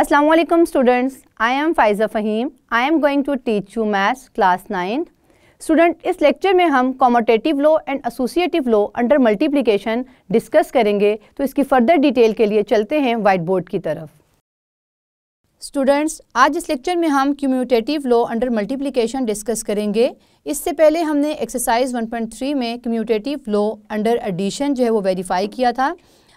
Assalamualaikum students I am Faiza Faheem I am going to teach you maths class ninth student इस lecture में हम commutative law and associative law under multiplication discuss करेंगे तो इसकी further detail के लिए चलते हैं वाइट बोर्ड की तरफ स्टूडेंट्स आज इस लेक्चर में हम commutative law under multiplication discuss करेंगे इससे पहले हमने एक्सरसाइज 1.3 में कम्यूटेटिव लॉ अंडर एडिशन जो है वो वेरीफाई किया था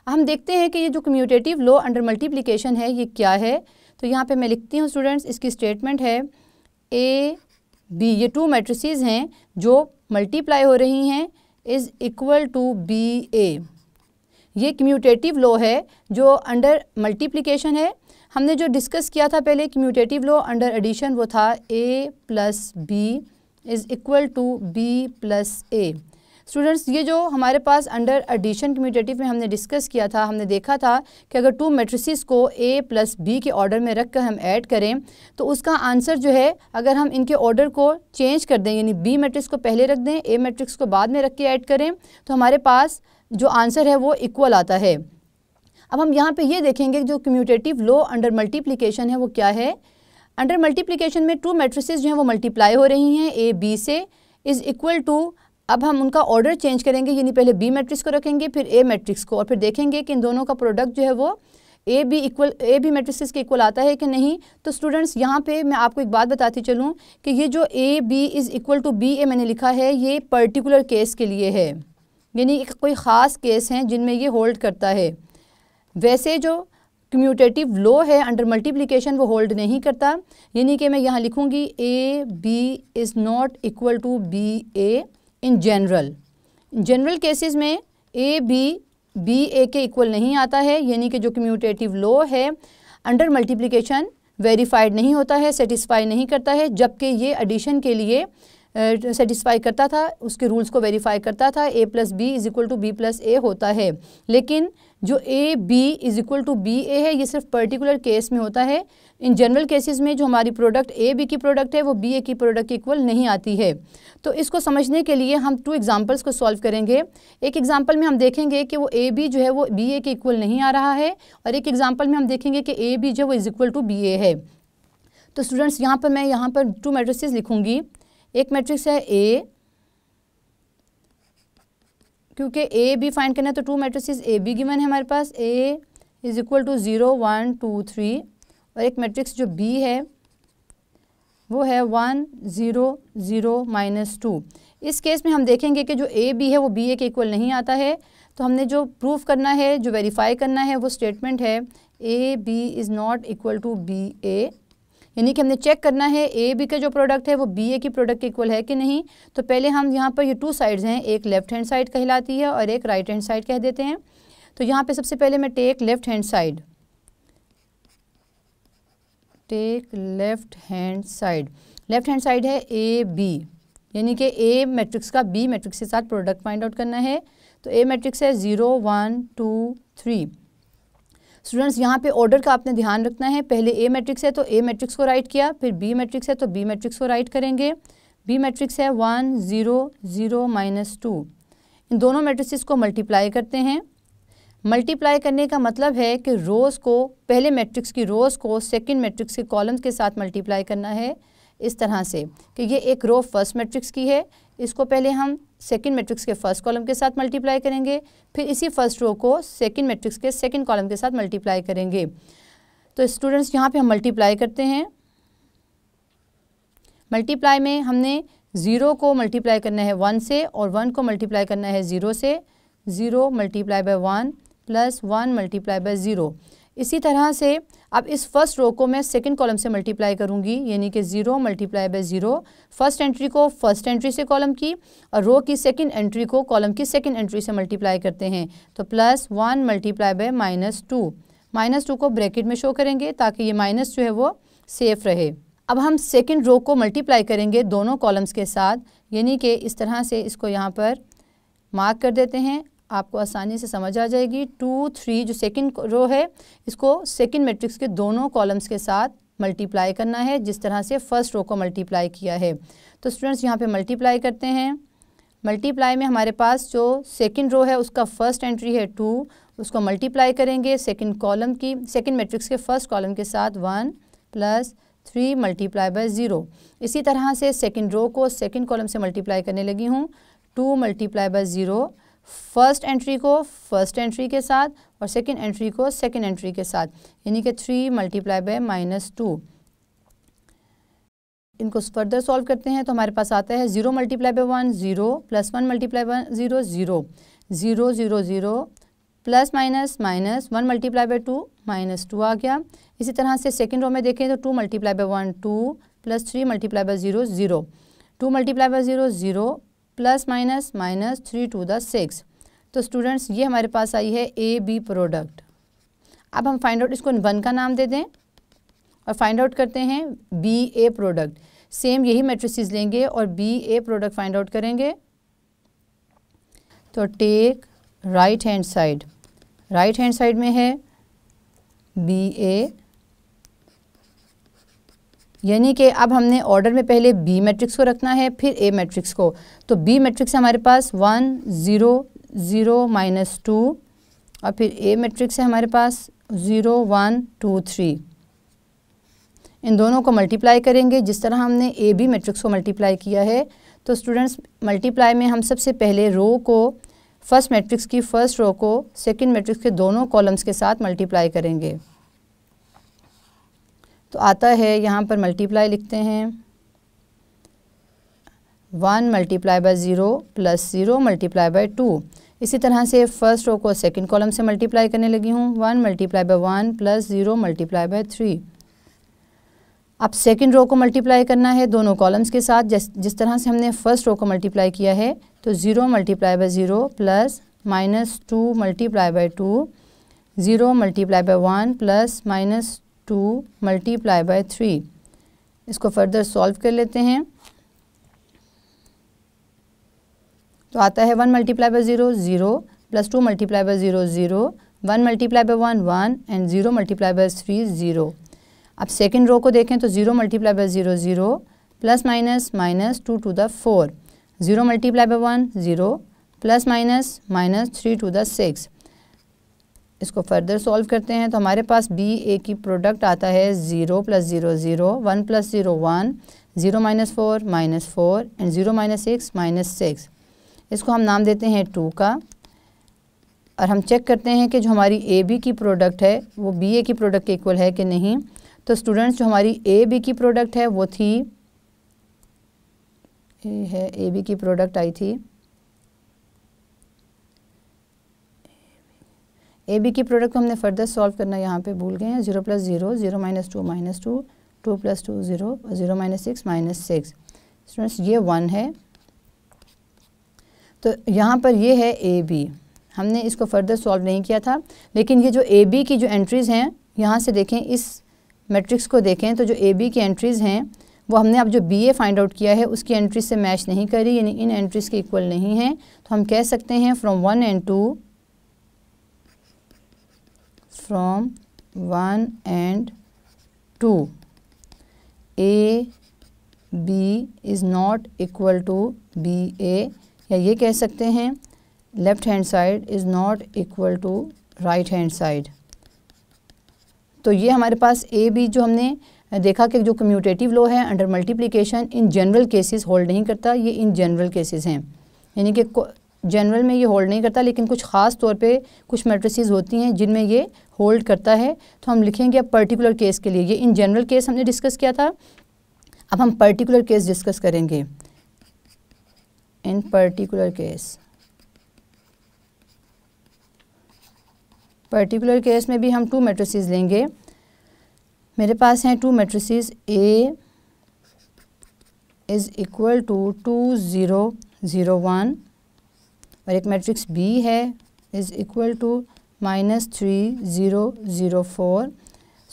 हम देखते हैं कि ये जो कम्यूटेटिव लॉ अंडर मल्टीप्लीकेशन है ये क्या है तो यहाँ पे मैं लिखती हूँ स्टूडेंट्स इसकी स्टेटमेंट है ए बी ये टू मेट्रिसज हैं जो मल्टीप्लाई हो रही हैं is equal to B A ये कम्यूटेटिव लॉ है जो अंडर मल्टीप्लीकेशन है हमने जो डिस्कस किया था पहले कम्यूटेटिव लॉ अंडर एडिशन वो था A plus B is equal to B plus A students ये जो हमारे पास अंडर एडिशन कम्यूटेटिव में हमने डिस्कस किया था हमने देखा था कि अगर टू मेट्रिसिस को ए प्लस बी के ऑर्डर में रख कर हम ऐड करें तो उसका आंसर जो है अगर हम इनके ऑर्डर को चेंज कर दें यानी बी मेट्रिक्स को पहले रख दें ए मेट्रिक्स को बाद में रख के ऐड करें तो हमारे पास जो आंसर है वो इक्वल आता है अब हम यहाँ पर ये देखेंगे जो कम्यूटेटिव लो अंडर मल्टीप्लिकेशन है वो क्या है अंडर मल्टीप्लीकेशन में टू मेट्रिस जो हैं वो मल्टीप्लाई हो रही हैं ए बी से इज़ इक्वल टू अब हम उनका ऑर्डर चेंज करेंगे यानी पहले बी मैट्रिक्स को रखेंगे फिर ए मैट्रिक्स को और फिर देखेंगे कि इन दोनों का प्रोडक्ट जो है वो A B equal A B matrix के इक्वल आता है कि नहीं तो स्टूडेंट्स यहाँ पे मैं आपको एक बात बताती चलूँ कि ये जो A B is equal to B A मैंने लिखा है ये पर्टिकुलर केस के लिए है यानी कोई ख़ास केस हैं जिनमें ये होल्ड करता है वैसे जो कम्यूटेटिव लो है अंडर मल्टीप्लिकेशन वो होल्ड नहीं करता यानी कि मैं यहाँ लिखूँगी A B is not equal to B A in general general cases में ए बी बी ए के इक्वल नहीं आता है यानी कि जो कम्यूटेटिव लो है अंडर मल्टीप्लिकेशन वेरीफाइड नहीं होता है सेटिस्फाई नहीं करता है जबकि ये एडिशन के लिए सेटिस्फाई करता था उसके रूल्स को वेरीफाई करता था A plus B is equal to B plus A होता है लेकिन जो A B is equal to B A है ये सिर्फ पर्टिकुलर केस में होता है इन जनरल केसेस में जो हमारी प्रोडक्ट ए बी की प्रोडक्ट है वो बी ए की प्रोडक्ट इक्वल नहीं आती है तो इसको समझने के लिए हम टू एग्जांपल्स को सॉल्व करेंगे एक एग्जांपल में हम देखेंगे कि वो ए बी जो है वो बी ए के इक्वल नहीं आ रहा है और एक एग्जाम्पल में हम देखेंगे कि ए बी जो है वो is equal to B A है तो स्टूडेंट्स यहाँ पर मैं यहाँ पर टू मेट्रिक्स लिखूंगी एक मेट्रिक्स है ए क्योंकि ए बी फाइंड करना है तो two matrices A B given है हमारे पास A is equal to zero one two three और एक मैट्रिक्स जो बी है वो है one zero zero minus two इस केस में हम देखेंगे कि जो ए बी है वो बी ए के इक्वल नहीं आता है तो हमने जो प्रूफ करना है जो वेरीफाई करना है वो स्टेटमेंट है A B is not equal to B A यानी कि हमने चेक करना है ए बी का जो प्रोडक्ट है वो बी ए की प्रोडक्ट के इक्वल है कि नहीं तो पहले हम यहाँ पर ये टू साइड्स हैं एक लेफ्ट हैंड साइड कहलाती है और एक राइट हैंड साइड कह देते हैं तो यहाँ पे सबसे पहले मैं take left hand side take left hand side left hand side है ए बी यानी कि ए मैट्रिक्स का बी मैट्रिक्स के साथ प्रोडक्ट फाइंड आउट करना है तो ए मैट्रिक्स है zero one two three students यहाँ पे ऑर्डर का आपने ध्यान रखना है पहले ए मैट्रिक्स है तो ए मैट्रिक्स को राइट किया फिर बी मैट्रिक्स है तो बी मैट्रिक्स को राइट करेंगे बी मैट्रिक्स है one zero zero minus two इन दोनों मैट्रिक्स को मल्टीप्लाई करते हैं मल्टीप्लाई करने का मतलब है कि रोज़ को पहले मैट्रिक्स की रोज़ को सेकेंड मैट्रिक्स के कॉलम्स के साथ मल्टीप्लाई करना है इस तरह से कि ये एक रो फर्स्ट मैट्रिक्स की है इसको पहले हम सेकेंड मैट्रिक्स के फर्स्ट कॉलम के साथ मल्टीप्लाई करेंगे फिर इसी फर्स्ट रो को सेकेंड मैट्रिक्स के सेकेंड कॉलम के साथ मल्टीप्लाई करेंगे तो स्टूडेंट्स यहाँ पे हम मल्टीप्लाई करते हैं मल्टीप्लाई में हमने ज़ीरो को मल्टीप्लाई करना है वन से और वन को मल्टीप्लाई करना है ज़ीरो से zero multiply by one plus one multiply by zero इसी तरह से अब इस फर्स्ट रो को मैं सेकंड कॉलम से मल्टीप्लाई करूंगी यानी कि zero multiply by zero first entry को फर्स्ट एंट्री से कॉलम की और रो की सेकंड एंट्री को कॉलम की सेकंड एंट्री से मल्टीप्लाई करते हैं तो plus one multiply by minus two minus two को ब्रैकेट में शो करेंगे ताकि ये माइनस जो है वो सेफ़ रहे अब हम सेकेंड रो को मल्टीप्लाई करेंगे दोनों कॉलम्स के साथ यानी कि इस तरह से इसको यहाँ पर मार्क कर देते हैं आपको आसानी से समझ आ जाएगी टू थ्री जो सेकंड रो है इसको सेकंड मैट्रिक्स के दोनों कॉलम्स के साथ मल्टीप्लाई करना है जिस तरह से फर्स्ट रो को मल्टीप्लाई किया है तो स्टूडेंट्स यहाँ पे मल्टीप्लाई करते हैं मल्टीप्लाई में हमारे पास जो सेकंड रो है उसका फर्स्ट एंट्री है टू उसको मल्टीप्लाई करेंगे सेकेंड कॉलम की सेकेंड मेट्रिक्स के फर्स्ट कॉलम के साथ one plus three multiply by zero इसी तरह से सेकेंड रो को सेकेंड कॉलम से मल्टीप्लाई करने लगी हूँ two multiply by zero first entry को फर्स्ट एंट्री के साथ और सेकेंड एंट्री को सेकेंड एंट्री के साथ यानी कि three multiply by minus two इनको फर्दर सॉल्व करते हैं तो हमारे पास आता है zero multiply by one zero plus one multiply by zero zero zero zero zero plus minus minus one multiply by two minus two आ गया इसी तरह से सेकेंड रो में देखें तो two multiply by one two plus three multiply by zero zero two multiply by zero zero plus minus minus three two the six तो students ये हमारे पास आई है ए बी प्रोडक्ट अब हम फाइंड आउट इसको वन का नाम दे दें और फाइंड आउट करते हैं बी ए प्रोडक्ट सेम यही मेट्रिसेस लेंगे और B A product find out करेंगे तो take right hand side right hand side में है बी ए यानी कि अब हमने ऑर्डर में पहले बी मैट्रिक्स को रखना है फिर ए मैट्रिक्स को तो बी मैट्रिक्स हमारे पास one zero zero minus two और फिर ए मैट्रिक्स है हमारे पास ज़ीरो वन टू थ्री इन दोनों को मल्टीप्लाई करेंगे जिस तरह हमने ए बी मैट्रिक्स को मल्टीप्लाई किया है तो स्टूडेंट्स मल्टीप्लाई में हम सबसे पहले रो को फर्स्ट मैट्रिक्स की फ़र्स्ट रो को सेकंड मैट्रिक्स के दोनों कॉलम्स के साथ मल्टीप्लाई करेंगे तो आता है यहाँ पर मल्टीप्लाई लिखते हैं one multiply by zero plus zero multiply by two इसी तरह से फर्स्ट रो को सेकंड कॉलम से मल्टीप्लाई करने लगी हूँ one multiply by one plus zero multiply by three अब सेकंड रो को मल्टीप्लाई करना है दोनों कॉलम्स के साथ जिस जिस तरह से हमने फर्स्ट रो को मल्टीप्लाई किया है तो zero multiply by zero plus minus two multiply by two zero multiply by one plus minus two multiply by three इसको फर्दर सॉल्व कर लेते हैं तो आता है one multiply by zero zero plus two multiply by zero zero one multiply by one one and zero multiply by three zero अब second row को देखें तो zero multiply by zero zero plus minus minus two two the four zero multiply by one zero plus minus minus three two the six इसको further solve करते हैं तो हमारे पास B ए की प्रोडक्ट आता है zero plus zero zero one plus zero one zero minus four minus four and zero minus six minus six इसको हम नाम देते हैं टू का और हम चेक करते हैं कि जो हमारी ए बी की प्रोडक्ट है वो बी ए की प्रोडक्ट के इक्वल है कि नहीं तो स्टूडेंट्स जो हमारी ए बी की प्रोडक्ट है वो थी ए है ए बी की प्रोडक्ट आई थी ए बी की प्रोडक्ट को हमने फर्दर सॉल्व करना यहाँ पे भूल गए हैं zero plus zero zero minus two minus two two plus two zero zero minus six minus six students ये वन है तो यहाँ पर ये है ए बी हमने इसको फर्दर सॉल्व नहीं किया था लेकिन ये जो ए बी की जो एंट्रीज़ हैं यहाँ से देखें इस मैट्रिक्स को देखें तो जो ए बी की एंट्रीज़ हैं वो हमने अब जो बी ए फाइंड आउट किया है उसकी एंट्रीज से मैच नहीं करी यानी इन एंट्रीज़ के इक्वल नहीं है तो हम कह सकते हैं from one and two from one and two. a b is not equal to b a या ये कह सकते हैं left hand side is not equal to right hand side तो ये हमारे पास ए बी जो हमने देखा कि जो कम्यूटेटिव लॉ है under multiplication in general cases hold नहीं करता ये इन जनरल केसेस हैं यानी कि जनरल में ये होल्ड नहीं करता लेकिन कुछ ख़ास तौर पे कुछ मेट्रिस होती हैं जिनमें ये होल्ड करता है तो हम लिखेंगे अब पर्टिकुलर केस के लिए ये इन जनरल केस हमने डिस्कस किया था अब हम पर्टिकुलर केस डिस्कस करेंगे in particular case particular case में भी हम टू मेट्रिसेस लेंगे मेरे पास हैं two matrices A is equal to two zero zero one और एक मैट्रिक्स बी है is equal to minus three zero zero four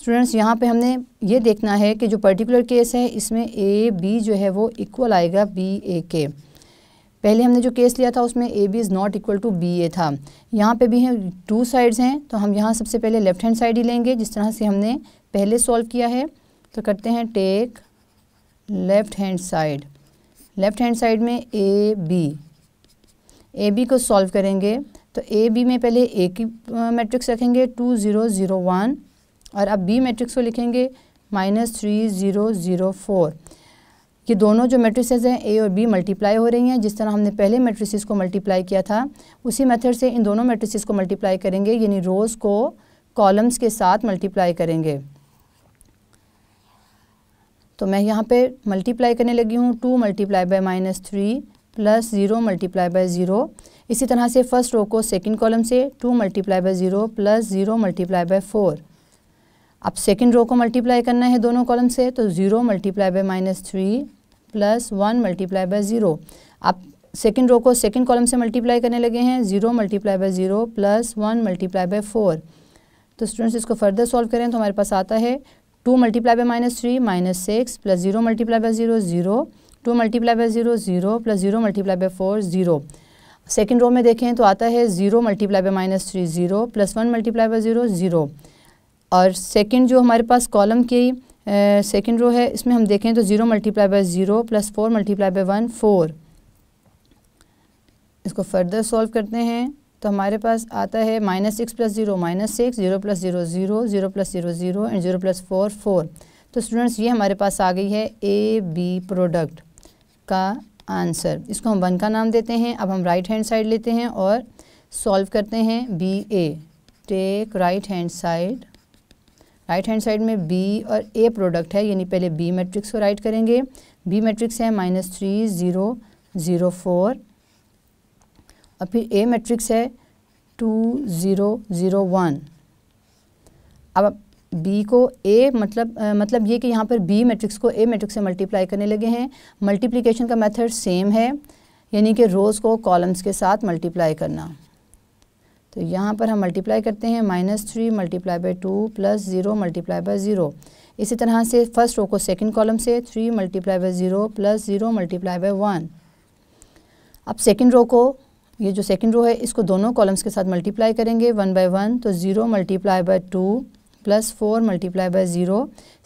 students यहाँ पे हमने ये देखना है कि जो पर्टिकुलर केस है इसमें ए बी जो है वो इक्वल आएगा बी ए के पहले हमने जो केस लिया था उसमें A B is not equal to B A था यहाँ पे भी हैं टू साइड्स हैं तो हम यहाँ सबसे पहले लेफ़्ट हैंड साइड ही लेंगे जिस तरह से हमने पहले सॉल्व किया है तो करते हैं take left hand side left hand side में ए बी ए बी को सॉल्व करेंगे तो ए बी में पहले ए की मैट्रिक्स रखेंगे टू ज़ीरो ज़ीरो वन और अब बी मैट्रिक्स को लिखेंगे minus three zero zero four ये दोनों जो मैट्रिसेस हैं ए और बी मल्टीप्लाई हो रही हैं जिस तरह हमने पहले मैट्रिसेस को मल्टीप्लाई किया था उसी मेथड से इन दोनों मैट्रिसेस को मल्टीप्लाई करेंगे यानी रोज़ को कॉलम्स के साथ मल्टीप्लाई करेंगे तो मैं यहाँ पे मल्टीप्लाई करने लगी हूँ two multiply by minus three plus zero multiply by zero इसी तरह से फर्स्ट रो को सेकेंड कॉलम से two multiply by zero plus zero multiply by four अब सेकेंड रो को मल्टीप्लाई करना है दोनों कॉलम से तो zero multiply by minus three plus one multiply by zero आप सेकेंड रो को सेकेंड कॉलम से मल्टीप्लाई करने लगे हैं zero multiply by zero plus one multiply by four तो स्टूडेंट्स इसको फर्दर सॉल्व करें तो हमारे पास आता है two multiply by minus three minus six plus zero multiply by zero zero two multiply by zero zero plus zero multiply by four zero second row में देखें तो आता है zero multiply by minus three zero plus one multiply by zero zero और second जो हमारे पास column की second row है इसमें हम देखें तो zero multiply by zero plus four multiply by one four इसको फर्दर सॉल्व करते हैं तो हमारे पास आता है minus six plus zero minus six zero plus zero zero zero plus zero zero and zero plus four four तो students ये हमारे पास आ गई है ए बी प्रोडक्ट का आंसर इसको हम वन का नाम देते हैं अब हम राइट हैंड साइड लेते हैं और सॉल्व करते हैं B A take right hand side right hand side में बी और ए प्रोडक्ट है यानी पहले बी मैट्रिक्स को राइट करेंगे बी मैट्रिक्स है minus three zero zero four और फिर ए मैट्रिक्स है टू ज़ीरो ज़ीरो वन अब बी को ए मतलब आ, मतलब ये कि यहाँ पर बी मैट्रिक्स को ए मैट्रिक्स से मल्टीप्लाई करने लगे हैं मल्टीप्लिकेशन का मेथड सेम है यानी कि रोज़ को कॉलम्स के साथ मल्टीप्लाई करना तो यहाँ पर हम मल्टीप्लाई करते हैं minus three multiply by two plus zero multiply by zero इसी तरह से फर्स्ट रो को सेकंड कॉलम से three multiply by zero plus zero multiply by one अब सेकंड रो को ये जो सेकंड रो है इसको दोनों कॉलम्स के साथ मल्टीप्लाई करेंगे वन बाई वन तो zero multiply by two plus four multiply by zero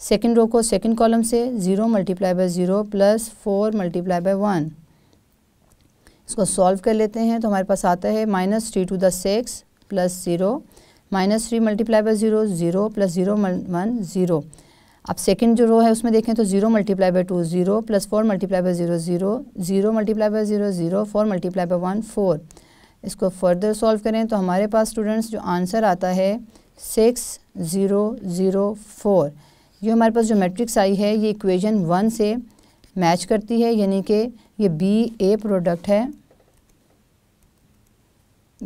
second row को सेकेंड कॉलम से zero multiply by zero plus four multiply by one इसको सॉल्व कर लेते हैं तो हमारे पास आता है minus three two the six plus zero minus three multiply by zero zero plus zero one zero अब सेकेंड जो रो है उसमें देखें तो zero multiply by to zero plus four multiply by zero zero zero multiply by zero zero four multiply by one four इसको further solve करें तो हमारे पास स्टूडेंट्स जो आंसर आता है सिक्स ज़ीरो ज़ीरो फोर ये हमारे पास जो मैट्रिक्स आई है ये इक्वेशन वन से मैच करती है यानी कि ये बी ए प्रोडक्ट है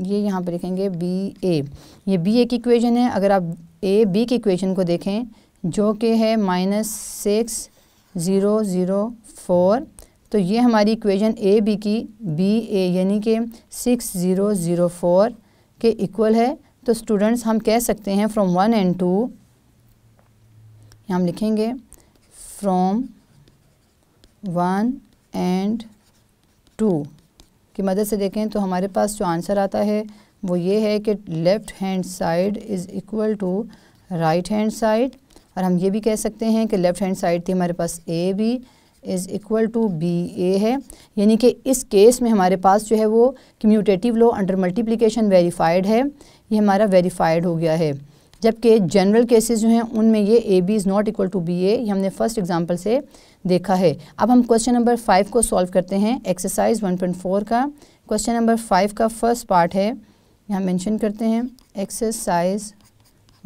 ये यहाँ पर लिखेंगे बी ए ये बी ए की इक्वेशन है अगर आप ए बी की इक्वेशन को देखें जो कि है minus six zero zero four तो ये हमारी इक्वेशन ए बी की बी ए यानी कि सिक्स ज़ीरो ज़ीरो फोर के इक्वल है तो स्टूडेंट्स हम कह सकते हैं फ्रॉम वन एंड टू हम लिखेंगे फ्रॉम वन एंड टू की मदद से देखें तो हमारे पास जो आंसर आता है वो ये है कि left hand side is equal to right hand side और हम ये भी कह सकते हैं कि लेफ़्ट हैंड साइड थी हमारे पास A B is equal to B A है यानी कि इस केस में हमारे पास जो है वो commutative law under multiplication verified है ये हमारा वेरीफाइड हो गया है जबकि जनरल केसेस जो हैं उनमें ये A B is not equal to B A ये हमने फर्स्ट एग्जांपल से देखा है अब हम क्वेश्चन नंबर फाइव को सॉल्व करते हैं एक्सरसाइज 1.4 का क्वेश्चन नंबर फाइव का फर्स्ट पार्ट है यहाँ मेंशन करते हैं एक्सरसाइज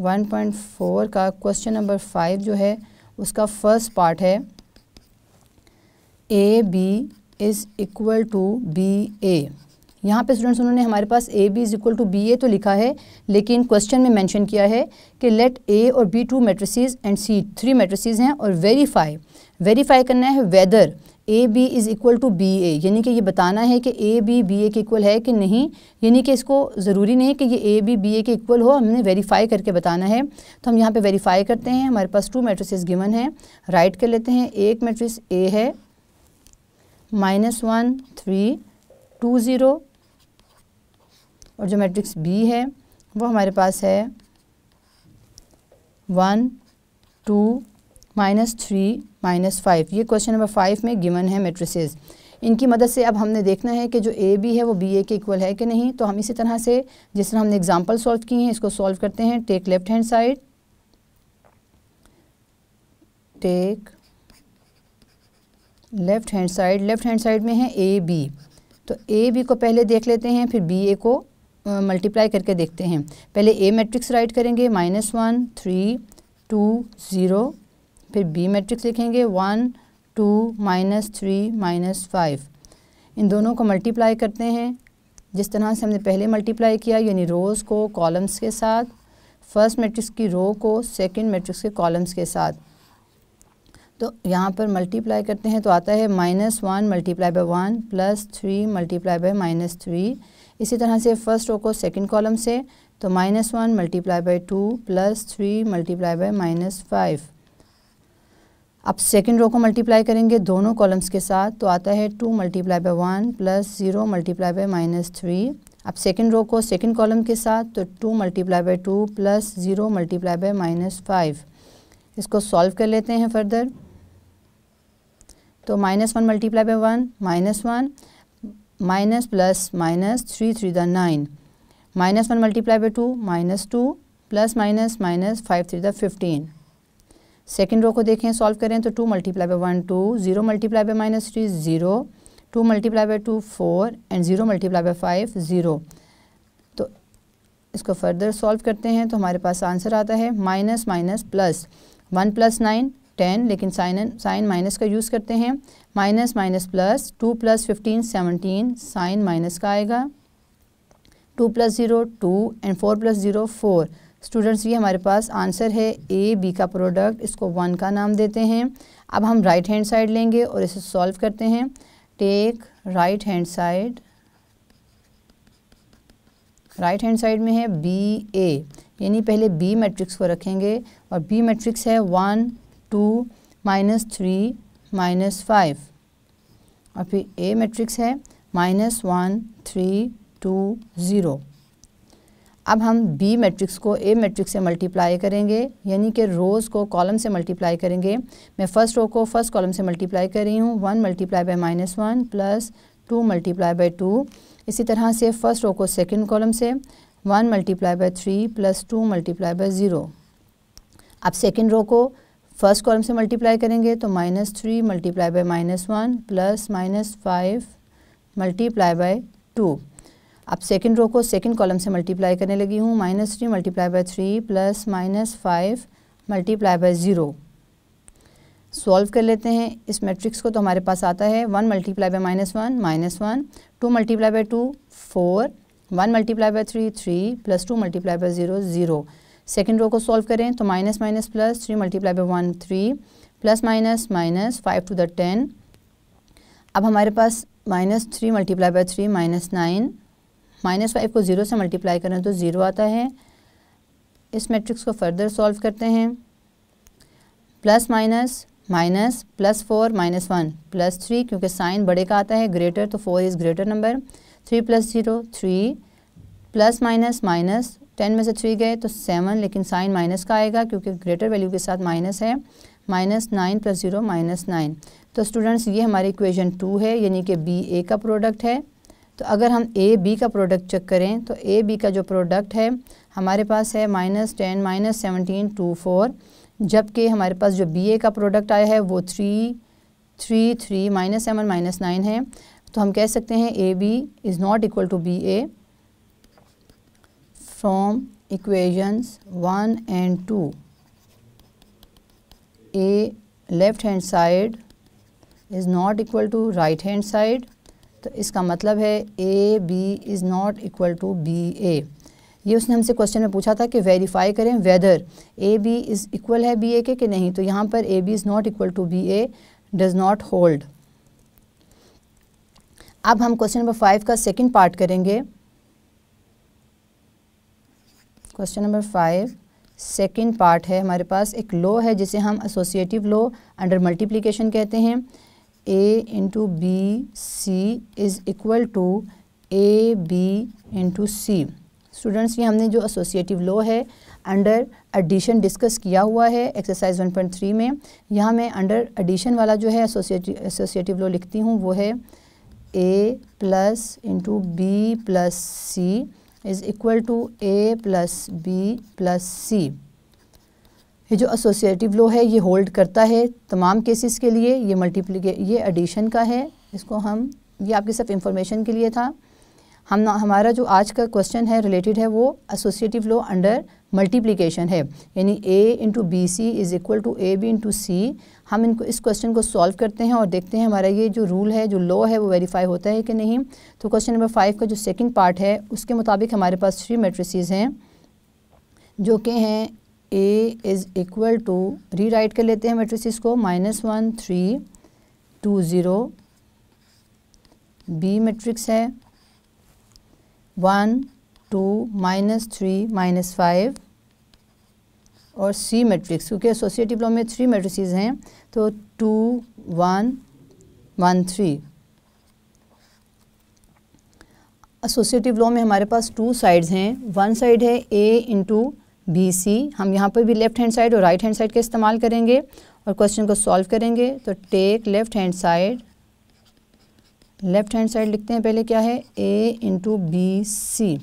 1.4 का क्वेश्चन नंबर फाइव जो है उसका फर्स्ट पार्ट है A B is equal to B A यहाँ पे स्टूडेंट्स उन्होंने हमारे पास A B is equal to B A तो लिखा है लेकिन क्वेश्चन में मेंशन किया है कि लेट ए और B two matrices and C three matrices हैं और वेरीफाई वेरीफाई करना है whether A B is equal to B A यानी कि ये बताना है कि ए बी बी ए के इक्वल है कि नहीं यानी कि इसको ज़रूरी नहीं कि ये ए बी बी ए के इक्वल हो हमने वेरीफाई करके बताना है तो हम यहाँ पे वेरीफाई करते हैं हमारे पास टू मेट्रिसज गिवन है राइट कर लेते हैं एक मेट्रिस ए है minus one three two zero और जो मैट्रिक्स बी है वो हमारे पास है one two minus three minus five ये क्वेश्चन नंबर फाइव में गिवन है मेट्रिसेस इनकी मदद से अब हमने देखना है कि जो ए बी है वो बी ए के इक्वल है कि नहीं तो हम इसी तरह से जिस तरह हमने एग्जांपल सॉल्व किए हैं इसको सॉल्व करते हैं take left hand side take left hand side left hand side में है ए बी तो ए बी को पहले देख लेते हैं फिर बी ए को मल्टीप्लाई करके देखते हैं पहले ए मैट्रिक्स राइट करेंगे minus one three two zero फिर बी मैट्रिक्स लिखेंगे one two minus three minus five इन दोनों को मल्टीप्लाई करते हैं जिस तरह से हमने पहले मल्टीप्लाई किया यानी रोज़ को कॉलम्स के साथ फर्स्ट मैट्रिक्स की रो को सेकंड मैट्रिक्स के कॉलम्स के साथ तो यहाँ पर मल्टीप्लाई करते हैं तो आता है minus one multiply by one plus three multiply by minus three इसी तरह से फर्स्ट रो को सेकेंड कॉलम से तो minus one multiply by two plus three multiply by minus five अब सेकेंड रो को मल्टीप्लाई करेंगे दोनों कॉलम्स के साथ तो आता है two multiply by one plus zero multiply by minus three अब सेकेंड रो को सेकेंड कॉलम के साथ तो two multiply by two plus zero multiply by minus five इसको सॉल्व कर लेते हैं फर्दर तो minus one multiply by one minus one minus plus minus three three the nine minus one multiply by two minus two plus minus minus five three the fifteen second row को देखें solve करें तो two multiply by one two zero multiply by minus three zero two multiply by two four and zero multiply by five zero तो इसको further solve करते हैं तो हमारे पास आंसर आता है minus minus plus one plus nine ten लेकिन साइन साइन माइनस का यूज़ करते हैं minus minus plus two plus fifteen seventeen sign minus का आएगा two plus zero two and four plus zero four students ये हमारे पास आंसर है ए बी का प्रोडक्ट इसको वन का नाम देते हैं अब हम राइट हैंड साइड लेंगे और इसे सॉल्व करते हैं take right hand side right hand side में है बी ए यानी पहले बी मैट्रिक्स को रखेंगे और बी मैट्रिक्स है one two minus three minus five और फिर ए मैट्रिक्स है minus one three two zero अब हम बी मैट्रिक्स को ए मैट्रिक्स से मल्टीप्लाई करेंगे यानी कि रोज़ को कॉलम से मल्टीप्लाई करेंगे मैं फ़र्स्ट रो को फर्स्ट कॉलम से मल्टीप्लाई कर रही हूँ one multiply by minus one plus two multiply by two इसी तरह से फ़र्स्ट रो को सेकेंड कॉलम से one multiply by three plus two multiply by zero अब सेकेंड रो को फर्स्ट कॉलम से मल्टीप्लाई करेंगे तो minus three multiply by minus one plus minus five multiply by two अब सेकेंड रो को second column से multiply करने लगी हूँ minus three multiply by three plus minus five multiply by zero solve कर लेते हैं इस मैट्रिक्स को तो हमारे पास आता है one multiply by minus one minus one two multiply by two four one multiply by three three plus two multiply by zero zero second row को सॉल्व करें तो minus minus plus three multiply by one three plus minus minus five two the ten अब हमारे पास minus three multiply by three minus nine minus five को zero से multiply करें तो ज़ीरो आता है इस मैट्रिक्स को फर्दर सॉल्व करते हैं plus minus minus plus four minus one plus three क्योंकि साइन बड़े का आता है ग्रेटर तो four is greater number three plus zero three plus minus minus ten में से थ्री गए तो सेवन लेकिन साइन माइनस का आएगा क्योंकि ग्रेटर वैल्यू के साथ माइनस है minus nine plus zero minus nine तो स्टूडेंट्स ये हमारी इक्वेशन टू है यानी कि बी ए का प्रोडक्ट है तो अगर हम ए बी का प्रोडक्ट चेक करें तो ए बी का जो प्रोडक्ट है हमारे पास है minus ten minus seventeen two four जबकि हमारे पास जो बी ए का प्रोडक्ट आया है वो three three three minus seven minus nine है तो हम कह सकते हैं A B is not equal to B A from equations 1 and 2 a left hand side is not equal to right hand side तो इसका मतलब है A B is not equal to B A ये उसने हमसे क्वेश्चन में पूछा था कि वेरीफाई करें whether A B is equal है बी ए के कि नहीं तो यहाँ पर A B is not equal to B A does not hold अब हम क्वेश्चन नंबर फाइव का सेकंड पार्ट करेंगे question number five second part है हमारे पास एक लॉ है जिसे हम एसोसिएटिव लॉ अंडर मल्टीप्लिकेशन कहते हैं A into B C is equal to A B into C students ये हमने जो एसोसिएटिव लॉ है अंडर एडिशन डिस्कस किया हुआ है एक्सरसाइज 1.3 में यहाँ मैं अंडर एडिशन वाला जो है एसोसिएटिव एसोसिएटिव लॉ लिखती हूँ वो है A plus into B plus C is equal to A plus B plus C ये जो एसोसिएटिव लो है ये होल्ड करता है तमाम केसेस के लिए ये मल्टीप्लीके ये एडिशन का है इसको हम ये आपके सिर्फ इंफॉर्मेशन के लिए था हम हमारा जो आज का क्वेश्चन है रिलेटेड है वो एसोसिएटिव लॉ अंडर मल्टीप्लिकेशन है यानी A into B C is equal to A B into C हम इनको इस क्वेश्चन को सॉल्व करते हैं और देखते हैं हमारा ये जो रूल है जो लॉ है वो वेरीफाई होता है कि नहीं तो क्वेश्चन नंबर फाइव का जो सेकेंड पार्ट है उसके मुताबिक हमारे पास थ्री मेट्रिस हैं जो कि हैं A is equal to rewrite कर लेते हैं मेट्रिस को minus one three two zero B matrix है one two minus three minus five और सी मैट्रिक्स क्योंकि एसोसिएटिव लॉ में थ्री मैट्रिक्स हैं तो two one one three associative law में हमारे पास टू साइड्स हैं वन साइड है ए इंटू बी सी हम यहाँ पर भी लेफ्ट हैंड साइड और राइट हैंड साइड का इस्तेमाल करेंगे और क्वेश्चन को सॉल्व करेंगे तो take left hand side left hand side लिखते हैं पहले क्या है ए इंटू बी सी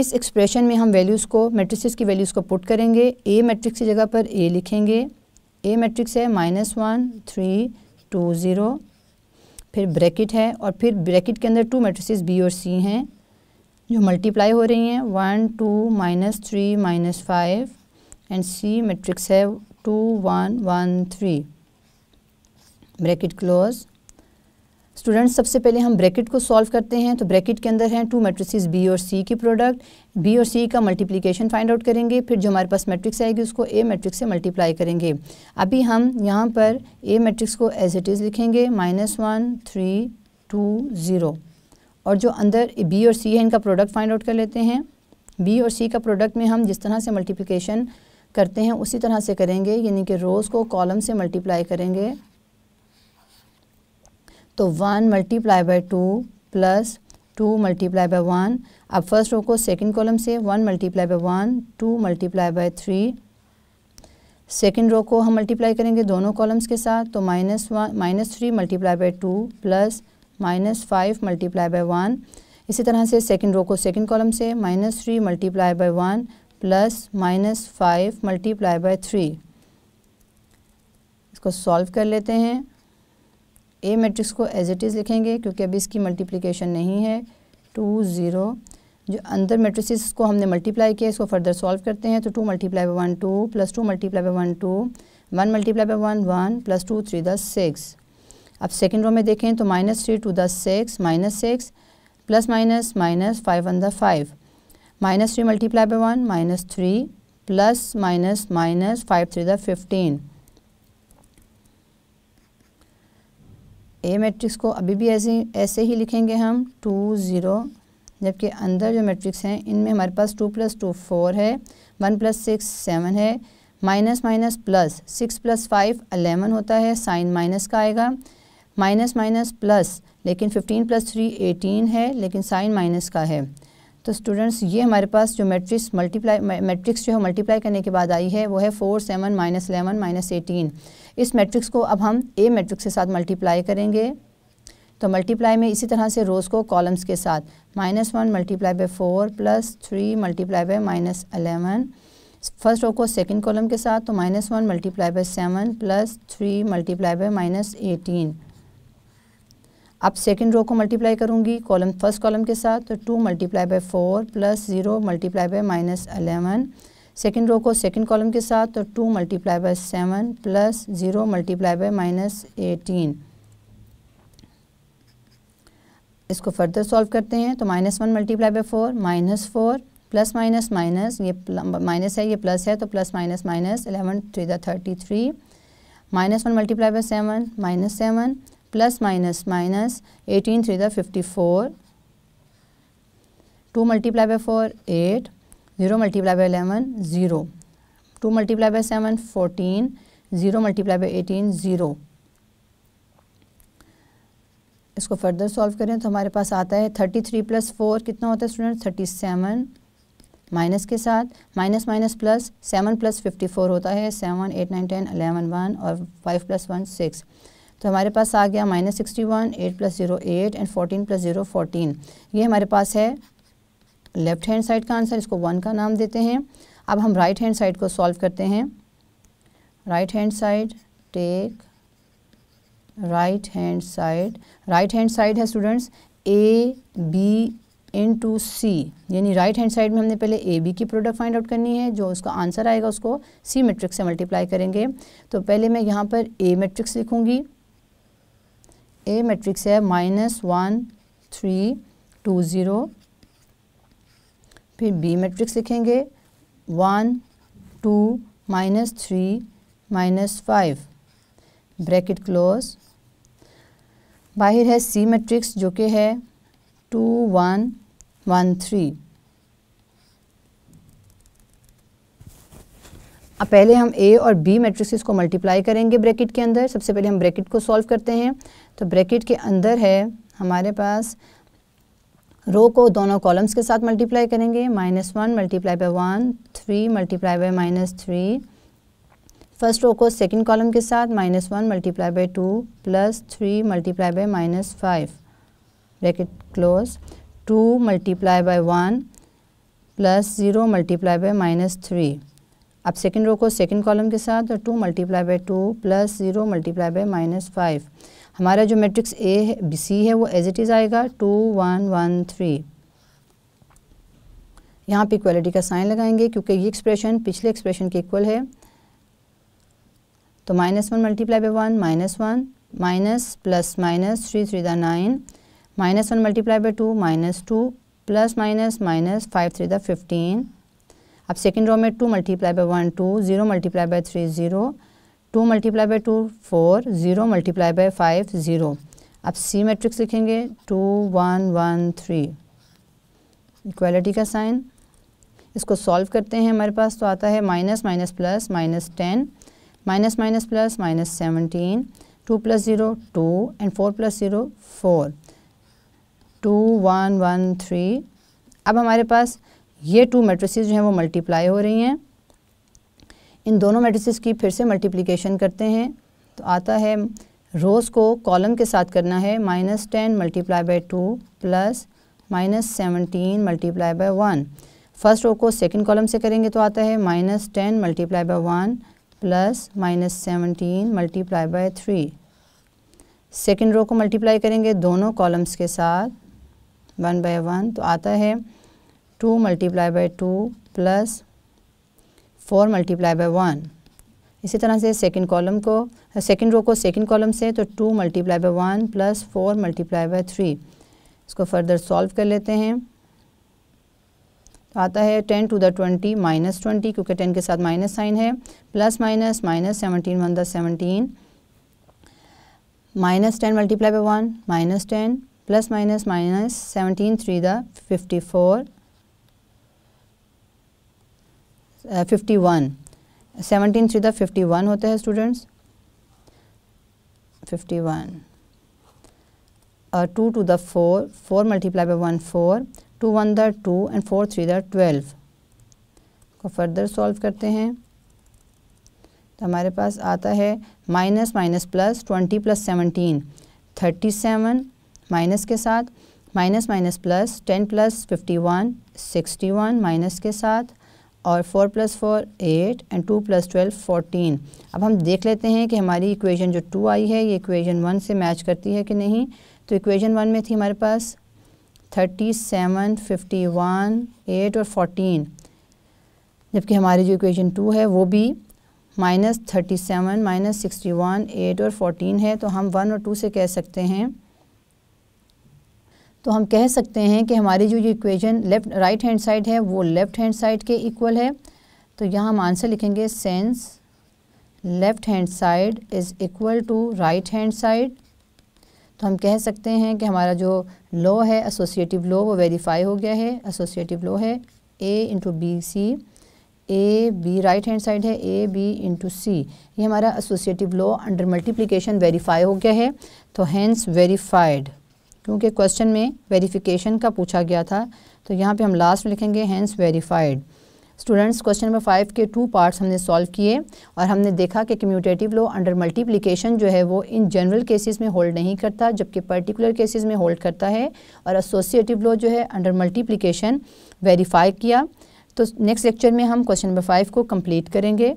इस एक्सप्रेशन में हम वैल्यूज़ को मैट्रिक्स की वैल्यूज़ को पुट करेंगे ए मेट्रिक्स की जगह पर ए लिखेंगे ए मेट्रिक्स है minus one three two zero फिर ब्रैकेट है और फिर ब्रैकेट के अंदर टू मेट्रिस बी और सी हैं जो मल्टीप्लाई हो रही हैं one two minus three minus five and C matrix है two one one three bracket close students सबसे पहले हम ब्रैकेट को सॉल्व करते हैं तो ब्रैकेट के अंदर हैं टू मेट्रिक बी और सी की प्रोडक्ट बी और सी का मल्टीप्लिकेशन फाइंड आउट करेंगे फिर जो हमारे पास मैट्रिक्स आएगी उसको ए मैट्रिक्स से मल्टीप्लाई करेंगे अभी हम यहाँ पर ए मैट्रिक्स को एज इट इज़ लिखेंगे minus one three two zero और जो अंदर बी और सी है इनका प्रोडक्ट फाइंड आउट कर लेते हैं बी और सी का प्रोडक्ट में हम जिस तरह से मल्टीप्लिकेशन करते हैं उसी तरह से करेंगे यानी कि रोज़ को कॉलम से मल्टीप्लाई करेंगे तो one multiply by two plus two multiply by one अब फर्स्ट रो को सेकेंड कॉलम से one multiply by one two multiply by three second row को हम मल्टीप्लाई करेंगे दोनों कॉलम्स के साथ तो minus one minus three multiply by two plus minus five multiply by one इसी तरह से सेकेंड रो को सेकेंड कॉलम से minus three multiply by one plus minus five multiply by three इसको सॉल्व कर लेते हैं ए मैट्रिक्स को एज इट इज़ लिखेंगे क्योंकि अभी इसकी मल्टीप्लिकेशन नहीं है टू ज़ीरो जो अंदर मेट्रिस को हमने मल्टीप्लाई किया इसको फर्दर सॉल्व करते हैं तो two multiply by one two plus two multiply by one two one multiply by one one plus two three दस सिक्स अब सेकेंड रो में देखें तो माइनस थ्री टू दस six minus six plus minus minus five one the five minus three multiply by one minus three plus minus minus five three the fifteen A matrix को अभी भी ऐसे ऐसे ही लिखेंगे हम टू ज़ीरो जबकि अंदर जो मैट्रिक्स हैं इनमें हमारे पास टू प्लस टू फोर है वन प्लस सिक्स सेवन है minus minus plus six plus five eleven होता है साइन माइनस का आएगा माइनस माइनस प्लस लेकिन फिफ्टीन प्लस थ्री एटीन है लेकिन साइन माइनस का है तो स्टूडेंट्स ये हमारे पास जो मैट्रिक्स मल्टीप्लाई मैट्रिक्स जो है मल्टीप्लाई करने के बाद आई है वो है four seven minus eleven minus eighteen इस मैट्रिक्स को अब हम ए मैट्रिक्स के साथ मल्टीप्लाई करेंगे तो मल्टीप्लाई में इसी तरह से रोज़ को कॉलम्स के साथ minus one multiply by four plus three multiply by minus eleven first row को सेकेंड कॉलम के साथ तो minus one multiply by seven plus three multiply by minus eighteen अब सेकेंड रो को मल्टीप्लाई करूंगी कॉलम फर्स्ट कॉलम के साथ तो two multiply by four plus zero multiply by minus eleven second row को सेकेंड कॉलम के साथ तो two multiply by seven plus zero multiply by minus eighteen इसको फर्दर सॉल्व करते हैं तो minus one multiply by four minus four plus minus minus ये minus है ये प्लस है तो plus minus minus eleven three the thirty three minus one multiply by seven minus seven plus minus minus eighteen three the fifty four two multiply by four eight zero multiply by eleven zero two multiply by seven fourteen zero multiply by eighteen zero इसको further solve करें तो हमारे पास आता है thirty three plus four कितना होता है स्टूडेंट थर्टी सेवन माइनस के साथ minus minus plus seven plus fifty four होता है seven eight nine ten eleven one और फाइव प्लस वन सिक्स तो हमारे पास आ गया minus sixty one eight plus zero eight and fourteen plus zero fourteen ये हमारे पास है लेफ़्ट हैंड साइड का आंसर इसको वन का नाम देते हैं अब हम राइट हैंड साइड को सॉल्व करते हैं right hand side take right hand side right hand side है students A B into C यानी राइट हैंड साइड में हमने पहले ए बी की प्रोडक्ट फाइंड आउट करनी है जो उसका आंसर आएगा उसको सी मैट्रिक्स से मल्टीप्लाई करेंगे तो पहले मैं यहाँ पर ए मैट्रिक्स लिखूँगी ए मैट्रिक्स है minus one three two zero फिर बी मैट्रिक्स लिखेंगे one two minus three minus five bracket close बाहर है सी मैट्रिक्स जो कि है टू वन वन थ्री अब पहले हम ए और बी मेट्रिक को मल्टीप्लाई करेंगे ब्रैकेट के अंदर सबसे पहले हम ब्रैकेट को सॉल्व करते हैं तो ब्रैकेट के अंदर है हमारे पास रो को दोनों कॉलम्स के साथ मल्टीप्लाई करेंगे minus one multiply by one three multiply by minus three first row को सेकंड कॉलम के साथ minus one multiply by two plus three multiply by minus five bracket close two multiply by one plus zero multiply by minus three अब second row को second column के साथ two multiply by two plus zero multiply by minus five हमारा जो matrix A है C है वो as it is आएगा टू वन वन थ्री यहाँ पे इक्वलिटी का साइन लगाएंगे क्योंकि ये एक्सप्रेशन पिछले एक्सप्रेशन के इक्वल है तो minus one multiply by one minus one minus plus minus three three the nine minus one multiply by two minus two plus minus minus five three the fifteen अब second row में two multiply by one two zero multiply by three zero two multiply by two four zero multiply by five zero अब C matrix लिखेंगे two one one three equality का sign इसको solve करते हैं हमारे पास तो आता है minus minus plus minus ten minus minus plus minus seventeen two plus zero two and four plus zero four two one one three अब हमारे पास ये टू मेट्रिस जो हैं वो मल्टीप्लाई हो रही हैं इन दोनों मेट्रिसेस की फिर से मल्टीप्लीकेशन करते हैं तो आता है रोज़ को कॉलम के साथ करना है minus ten multiply by two plus minus seventeen multiply by one first row को सेकंड कॉलम से करेंगे तो आता है minus ten multiply by one plus minus seventeen multiply by three second row को मल्टीप्लाई करेंगे दोनों कॉलम्स के साथ वन बाय वन तो आता है two multiply by two plus four multiply by one इसी तरह से सेकेंड कॉलम को सेकेंड रो को सेकेंड कॉलम से तो two multiply by one plus four multiply by three इसको फर्दर सॉल्व कर लेते हैं तो आता है ten two the twenty minus twenty क्योंकि टेन के साथ माइनस साइन है plus minus minus seventeen one the seventeen minus ten multiply by one minus ten plus minus minus seventeen three the fifty four fifty one seventeen सीधा fifty one होता है students fifty one two two the four four multiply by one four two one the two and four three the twelve को further solve करते हैं तो हमारे पास आता है minus minus plus twenty plus seventeen thirty seven minus के साथ minus minus plus ten plus fifty one sixty one minus के साथ और four plus four eight and two plus twelve fourteen अब हम देख लेते हैं कि हमारी इक्वेशन जो टू आई है ये इक्वेशन वन से मैच करती है कि नहीं तो इक्वेशन वन में थी हमारे पास thirty seven fifty one eight और फोर्टीन जबकि हमारी जो इक्वेशन टू है वो भी minus thirty seven minus sixty one eight और फोर्टीन है तो हम वन और टू से कह सकते हैं तो हम कह सकते हैं कि हमारी जो ये equation left right hand side है वो लेफ़्ट हैंड साइड के इक्वल है तो यहाँ हम आंसर लिखेंगे since left hand side is equal to right hand side तो हम कह सकते हैं कि हमारा जो लॉ है एसोसिएटिव लॉ वो वेरीफाई हो गया है एसोसिएटिव लॉ है A into B C A B right hand side है ए बी इंटू सी ये हमारा associative law under multiplication verify हो गया है तो हैंस वेरीफाइड क्योंकि क्वेश्चन में वेरिफिकेशन का पूछा गया था तो यहाँ पे हम लास्ट में लिखेंगे hence verified students question number five के टू पार्ट्स हमने सॉल्व किए और हमने देखा कि कम्यूटेटिव लॉ अंडर मल्टीप्लिकेशन जो है वो इन जनरल केसेस में होल्ड नहीं करता जबकि पर्टिकुलर केसेस में होल्ड करता है और एसोसिएटिव लॉ जो है अंडर मल्टीप्लिकेशन वेरीफाई किया तो नेक्स्ट लेक्चर में हम क्वेश्चन नंबर फाइव को कम्प्लीट करेंगे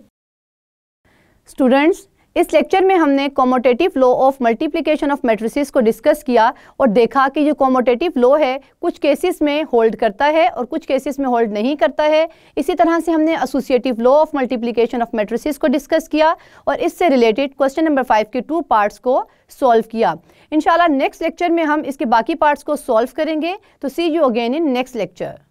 स्टूडेंट्स इस लेक्चर में हमने commutative law of multiplication of matrices को डिस्कस किया और देखा कि जो कॉमोटेटिव लॉ है कुछ केसेस में होल्ड करता है और कुछ केसेस में होल्ड नहीं करता है इसी तरह से हमने associative law of multiplication of matrices को डिस्कस किया और इससे रिलेटेड क्वेश्चन नंबर फाइव के टू पार्ट्स को सॉल्व किया इंशाल्लाह नेक्स्ट लेक्चर में हम इसके बाकी पार्ट्स को सॉल्व करेंगे तो see you again in next lecture